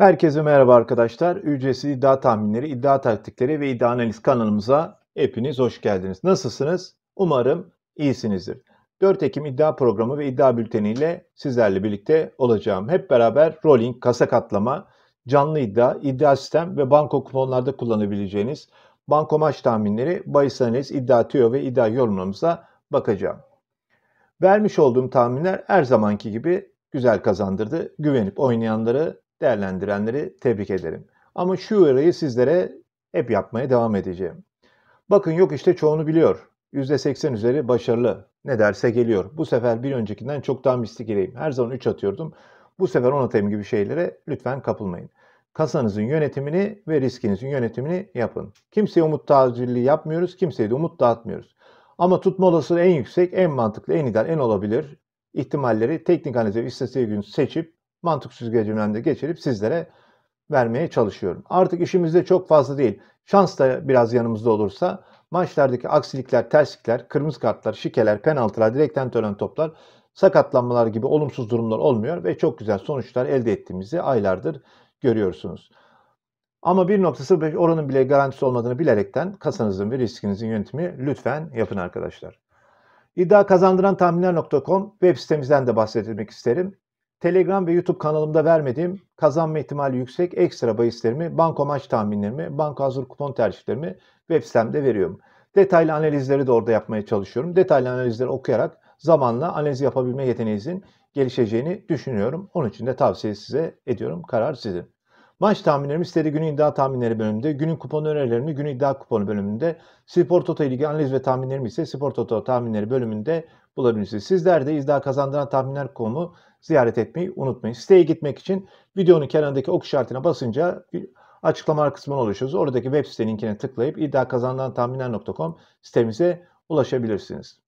Herkese merhaba arkadaşlar. Ücretsiz iddia tahminleri, iddia taktikleri ve iddia analiz kanalımıza hepiniz hoş geldiniz. Nasılsınız? Umarım iyisinizdir. 4 Ekim iddia programı ve iddia bülteni ile sizlerle birlikte olacağım. Hep beraber rolling, kasa katlama, canlı iddia, iddia sistem ve banko kuponlarda kullanabileceğiniz banko maç tahminleri, bahis analiz, iddia tüyo ve iddia yorumlarımıza bakacağım. Vermiş olduğum tahminler her zamanki gibi güzel kazandırdı. Güvenip oynayanları değerlendirenleri tebrik ederim. Ama şu uyarıyı sizlere hep yapmaya devam edeceğim. Bakın yok işte çoğunu biliyor. %80 üzeri başarılı. Ne derse geliyor. Bu sefer bir öncekinden çok daha mistik eleyim. Her zaman 3 atıyordum. Bu sefer 10 atayım gibi şeylere lütfen kapılmayın. Kasanızın yönetimini ve riskinizin yönetimini yapın. Kimseye umut tacirliği yapmıyoruz. Kimseye de umut dağıtmıyoruz. Ama tutma olasılığı en yüksek, en mantıklı, en ideal, en olabilir ihtimalleri teknik analiz ve istatistik gün seçip mantık süzgecimden geçirip sizlere vermeye çalışıyorum. Artık işimizde çok fazla değil. Şans da biraz yanımızda olursa maçlardaki aksilikler, terslikler, kırmızı kartlar, şikeler, penaltılar, direkten tören toplar, sakatlanmalar gibi olumsuz durumlar olmuyor ve çok güzel sonuçlar elde ettiğimizi aylardır görüyorsunuz. Ama 1.05 oranın bile garantisi olmadığını bilerekten kasanızın ve riskinizin yönetimi lütfen yapın arkadaşlar. İddia kazandıran tahminler.com web sitemizden de bahsetmek isterim. Telegram ve YouTube kanalımda vermediğim kazanma ihtimali yüksek ekstra bahislerimi, banko maç tahminlerimi, banka hazır kupon tercihlerimi web sitemde veriyorum. Detaylı analizleri de orada yapmaya çalışıyorum. Detaylı analizleri okuyarak zamanla analiz yapabilme yeteneğinizin gelişeceğini düşünüyorum. Onun için de tavsiye size ediyorum. Karar sizin. Maç tahminlerimi istediği günün iddia tahminleri bölümünde, günün kupon önerilerimi günün iddia kuponu bölümünde, Spor Toto ilgi analiz ve tahminlerimi ise Spor Toto tahminleri bölümünde bulabilirsiniz. Sizler de iddia kazandıran tahminler konu ziyaret etmeyi unutmayın. Siteye gitmek için videonun kenarındaki ok işaretine basınca açıklama kısmına ulaşıyoruz. Oradaki web site linkine tıklayıp iddiakazandan sitemize ulaşabilirsiniz.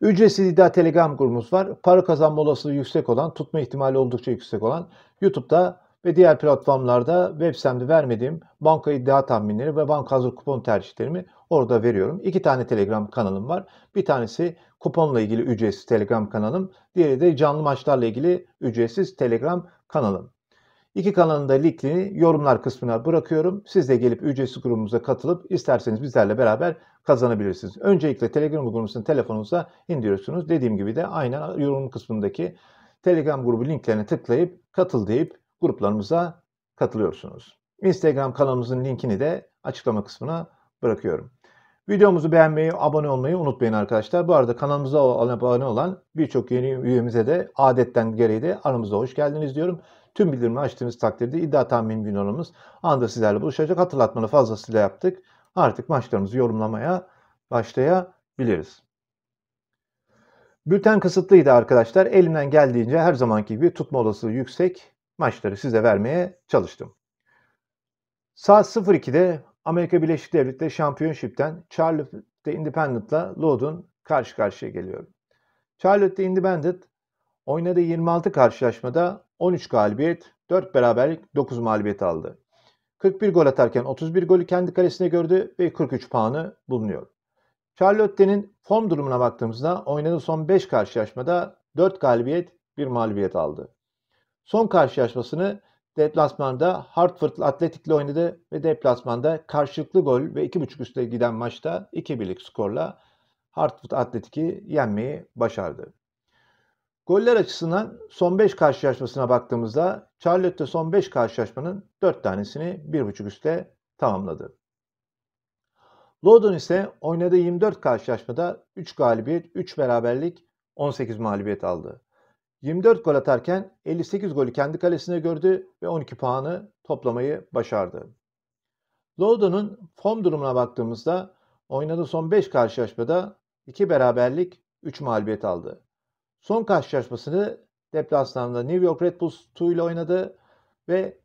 Ücretsiz iddia Telegram grubumuz var. Para kazanma olasılığı yüksek olan, tutma ihtimali oldukça yüksek olan YouTube'da ve diğer platformlarda WebSAM'de vermediğim banka iddia tahminleri ve banka hazır kupon tercihlerimi orada veriyorum. İki tane Telegram kanalım var. Bir tanesi kuponla ilgili ücretsiz Telegram kanalım. Diğeri de canlı maçlarla ilgili ücretsiz Telegram kanalım. İki kanalın da linkini yorumlar kısmına bırakıyorum. Siz de gelip ücretsiz grubumuza katılıp isterseniz bizlerle beraber kazanabilirsiniz. Öncelikle Telegram grubumuzun telefonunuza indiriyorsunuz. Dediğim gibi de aynen yorum kısmındaki Telegram grubu linklerine tıklayıp katıl deyip gruplarımıza katılıyorsunuz. Instagram kanalımızın linkini de açıklama kısmına bırakıyorum. Videomuzu beğenmeyi, abone olmayı unutmayın arkadaşlar. Bu arada kanalımıza abone olan birçok yeni üyemize de adetten gereği de aramızda hoş geldiniz diyorum. Tüm bildirimi açtığınız takdirde iddia tahmin videomuz anda sizlerle buluşacak. Hatırlatmanı fazlasıyla yaptık. Artık maçlarımızı yorumlamaya başlayabiliriz. Bülten kısıtlıydı arkadaşlar. Elimden geldiğince her zamanki gibi tutma olasılığı yüksek maçları size vermeye çalıştım. Saat 02'de Amerika Birleşik Devletleri Championship'ten Charlotte Independent'la Loudon karşı karşıya geliyor. Charlotte Independent oynadığı 26 karşılaşmada 13 galibiyet, 4 beraberlik, 9 mağlubiyet aldı. 41 gol atarken 31 golü kendi kalesine gördü ve 43 puanı bulunuyor. Charlotte'nin form durumuna baktığımızda oynadığı son 5 karşılaşmada 4 galibiyet, 1 mağlubiyet aldı. Son karşılaşmasını deplasmanda Hartford Atletik'le oynadı ve deplasmanda karşılıklı gol ve 2.5 üstte giden maçta 2-1'lik skorla Hartford Atletik'i yenmeyi başardı. Goller açısından son 5 karşılaşmasına baktığımızda Charlotte son 5 karşılaşmanın 4 tanesini 1.5 üstte tamamladı. Lodon ise oynadığı 24 karşılaşmada 3 galibiyet, 3 beraberlik, 18 mağlubiyet aldı. 24 gol atarken 58 golü kendi kalesine gördü ve 12 puanı toplamayı başardı. Lodon'un form durumuna baktığımızda oynadığı son 5 karşılaşmada 2 beraberlik 3 mağlubiyet aldı. Son karşılaşmasını deplasmanda New York Red Bulls 2 ile oynadı ve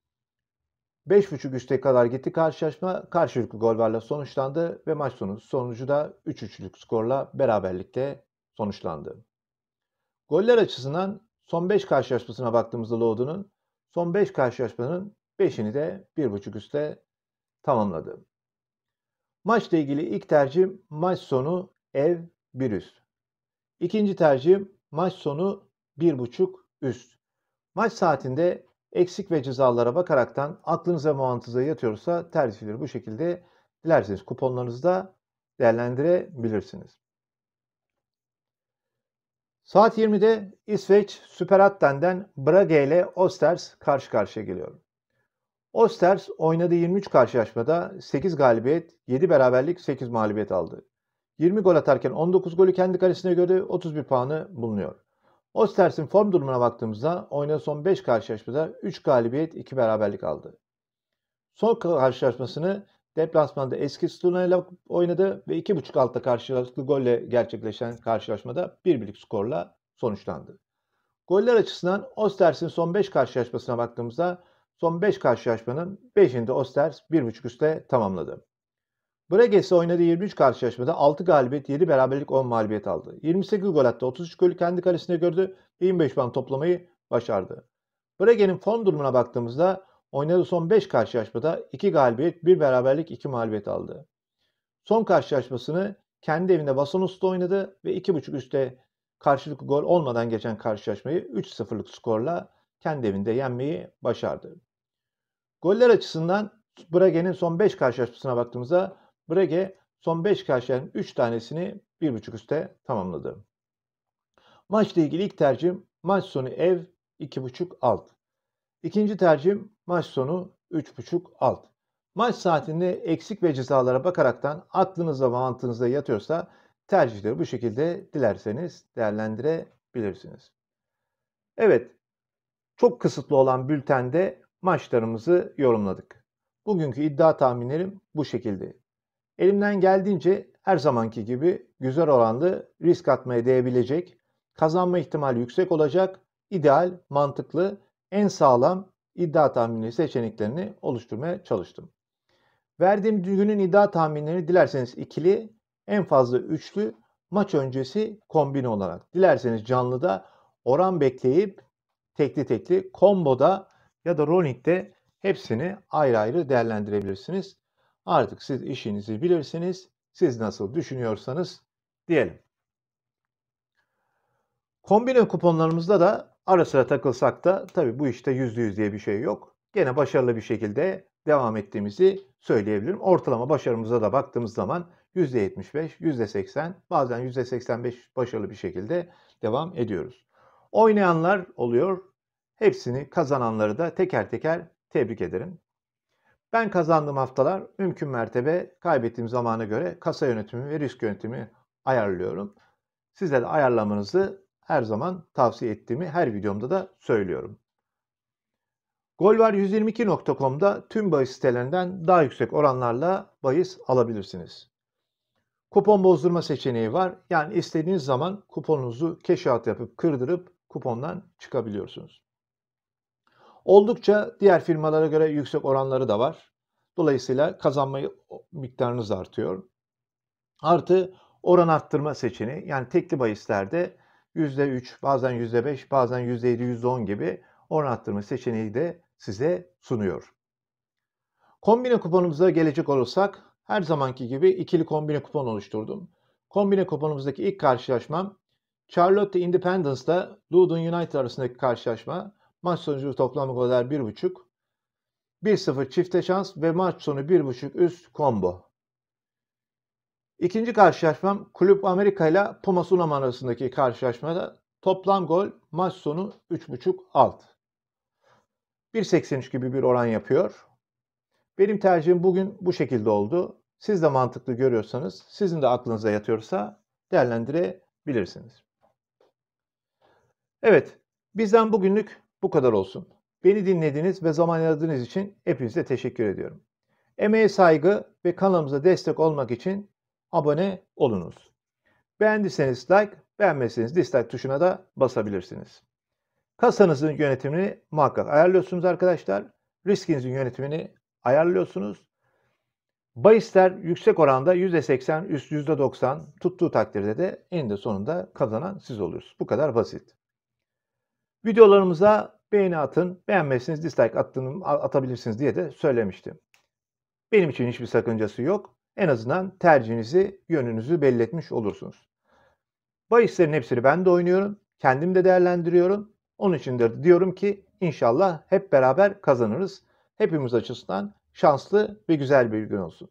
5.5 üste kadar gitti karşılaşma. Karşılıklı gol varla sonuçlandı ve maç sonu sonucu da 3-3'lük skorla beraberlikte sonuçlandı. Goller açısından Son 5 karşılaşmasına baktığımızda Load'unun son 5 beş karşılaşmanın 5'ini de 1.5 üstte tamamladı. Maçla ilgili ilk tercihim maç sonu ev 1 üst. İkinci tercihim maç sonu 1.5 üst. Maç saatinde eksik ve cezalara bakaraktan aklınıza muhantıza yatıyorsa tercihleri bu şekilde dilerseniz kuponlarınızda değerlendirebilirsiniz. Saat 20'de İsveç Süper Süperatten'den Brage ile Osters karşı karşıya geliyor. Osters oynadığı 23 karşılaşmada 8 galibiyet, 7 beraberlik, 8 mağlubiyet aldı. 20 gol atarken 19 golü kendi kalesine göre 31 puanı bulunuyor. Osters'in form durumuna baktığımızda oynadığı son 5 karşılaşmada 3 galibiyet, 2 beraberlik aldı. Son karşılaşmasını Deplasmanda eski Stuna ile oynadı ve 2.5 altta karşılıklı golle gerçekleşen karşılaşmada 1-1'lik skorla sonuçlandı. Goller açısından Osters'in son 5 karşılaşmasına baktığımızda son 5 karşılaşmanın 5'inde Osters 1.5 üstte tamamladı. Breges'e oynadığı 23 karşılaşmada 6 galibiyet, 7 beraberlik, 10 mağlubiyet aldı. 28 gol attı, 33 golü kendi kalesine gördü ve 25 puan toplamayı başardı. Bregen'in form durumuna baktığımızda Oynadığı son 5 karşılaşmada 2 galibiyet, 1 beraberlik, 2 mağlubiyet aldı. Son karşılaşmasını kendi evinde Basonos'ta oynadı ve 2.5 üstte karşılıklı gol olmadan geçen karşılaşmayı 3-0'lık skorla kendi evinde yenmeyi başardı. Goller açısından Brage'nin son 5 karşılaşmasına baktığımızda Brage son 5 karşılaşmanın 3 tanesini 1.5 üstte tamamladı. Maçla ilgili ilk tercih maç sonu ev 2.5 alt. İkinci tercihim Maç sonu 3.5 alt. Maç saatinde eksik ve cezalara bakaraktan aklınızda ve mantığınızda yatıyorsa tercihleri bu şekilde dilerseniz değerlendirebilirsiniz. Evet, çok kısıtlı olan bültende maçlarımızı yorumladık. Bugünkü iddia tahminlerim bu şekilde. Elimden geldiğince her zamanki gibi güzel oranlı risk atmaya değebilecek, kazanma ihtimali yüksek olacak, ideal, mantıklı, en sağlam iddia tahminleri seçeneklerini oluşturmaya çalıştım. Verdiğim günün iddia tahminlerini dilerseniz ikili, en fazla üçlü, maç öncesi kombine olarak. Dilerseniz canlıda oran bekleyip tekli tekli komboda ya da rolling'de hepsini ayrı ayrı değerlendirebilirsiniz. Artık siz işinizi bilirsiniz. Siz nasıl düşünüyorsanız diyelim. Kombine kuponlarımızda da Ara sıra takılsak da tabii bu işte yüzde yüz diye bir şey yok. Gene başarılı bir şekilde devam ettiğimizi söyleyebilirim. Ortalama başarımıza da baktığımız zaman yüzde yüzde seksen, bazen yüzde %85 başarılı bir şekilde devam ediyoruz. Oynayanlar oluyor. Hepsini kazananları da teker teker tebrik ederim. Ben kazandığım haftalar mümkün mertebe kaybettiğim zamana göre kasa yönetimi ve risk yönetimi ayarlıyorum. Size de ayarlamanızı her zaman tavsiye ettiğimi her videomda da söylüyorum. Golvar122.com'da tüm bahis sitelerinden daha yüksek oranlarla bahis alabilirsiniz. Kupon bozdurma seçeneği var. Yani istediğiniz zaman kuponunuzu keşahat yapıp kırdırıp kupondan çıkabiliyorsunuz. Oldukça diğer firmalara göre yüksek oranları da var. Dolayısıyla kazanma miktarınız artıyor. Artı oran arttırma seçeneği yani tekli bahislerde %3, bazen %5, bazen %7, %10 gibi oran arttırma seçeneği de size sunuyor. Kombine kuponumuza gelecek olursak her zamanki gibi ikili kombine kupon oluşturdum. Kombine kuponumuzdaki ilk karşılaşmam Charlotte Independence'da Luton United arasındaki karşılaşma maç sonucu toplam goller 1.5, 1-0 çifte şans ve maç sonu 1.5 üst combo. İkinci karşılaşmam Kulüp Amerika ile Pumas Ulam arasındaki karşılaşmada toplam gol maç sonu 3.5 alt. 1.83 gibi bir oran yapıyor. Benim tercihim bugün bu şekilde oldu. Siz de mantıklı görüyorsanız, sizin de aklınıza yatıyorsa değerlendirebilirsiniz. Evet, bizden bugünlük bu kadar olsun. Beni dinlediğiniz ve zaman ayırdığınız için hepinize teşekkür ediyorum. Emeğe saygı ve kanalımıza destek olmak için abone olunuz. Beğendiyseniz like, beğenmezseniz dislike tuşuna da basabilirsiniz. Kasanızın yönetimini muhakkak ayarlıyorsunuz arkadaşlar. Riskinizin yönetimini ayarlıyorsunuz. Bayisler yüksek oranda %80 üst %90 tuttuğu takdirde de eninde sonunda kazanan siz oluyorsunuz. Bu kadar basit. Videolarımıza beğeni atın, beğenmezsiniz dislike attığını, atabilirsiniz diye de söylemiştim. Benim için hiçbir sakıncası yok en azından tercihinizi, yönünüzü belletmiş etmiş olursunuz. Bahislerin hepsini ben de oynuyorum. Kendim de değerlendiriyorum. Onun için de diyorum ki inşallah hep beraber kazanırız. Hepimiz açısından şanslı ve güzel bir gün olsun.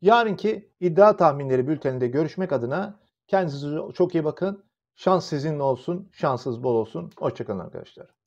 Yarınki iddia tahminleri bülteninde görüşmek adına kendinize çok iyi bakın. Şans sizinle olsun, şansınız bol olsun. Hoşçakalın arkadaşlar.